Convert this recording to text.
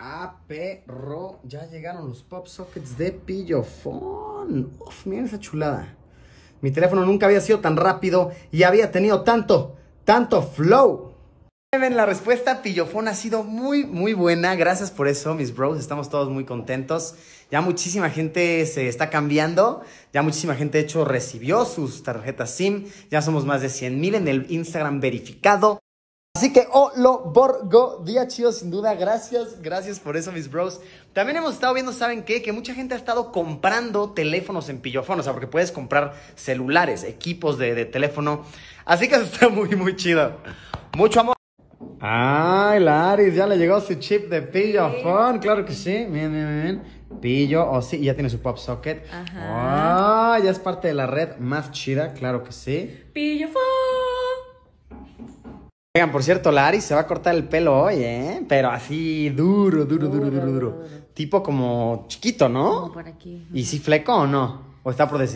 Ah, perro, ya llegaron los pop sockets de pillofón. Uf, miren esa chulada. Mi teléfono nunca había sido tan rápido y había tenido tanto, tanto flow. La respuesta pillofón ha sido muy, muy buena. Gracias por eso, mis bros. Estamos todos muy contentos. Ya muchísima gente se está cambiando. Ya muchísima gente, de hecho, recibió sus tarjetas SIM. Ya somos más de 100 mil en el Instagram verificado. Así que oh, lo Borgo, día chido sin duda, gracias, gracias por eso mis bros. También hemos estado viendo, ¿saben qué? Que mucha gente ha estado comprando teléfonos en pillofón, o sea, porque puedes comprar celulares, equipos de, teléfono. Así que eso está muy, muy chido. Mucho amor. Ay, Laris, ya le llegó su chip de pillofón, claro que sí. Bien, bien, bien. Pillo, o oh, sí, ya tiene su pop socket. Ajá. Ah, ya es parte de la red más chida, claro que sí. Pillofón. Oigan, por cierto, lari se va a cortar el pelo hoy, ¿eh? Pero así duro, duro, duro, duro, duro. Tipo como chiquito, ¿no? por aquí. ¿Y si fleco o no? ¿O está por decir?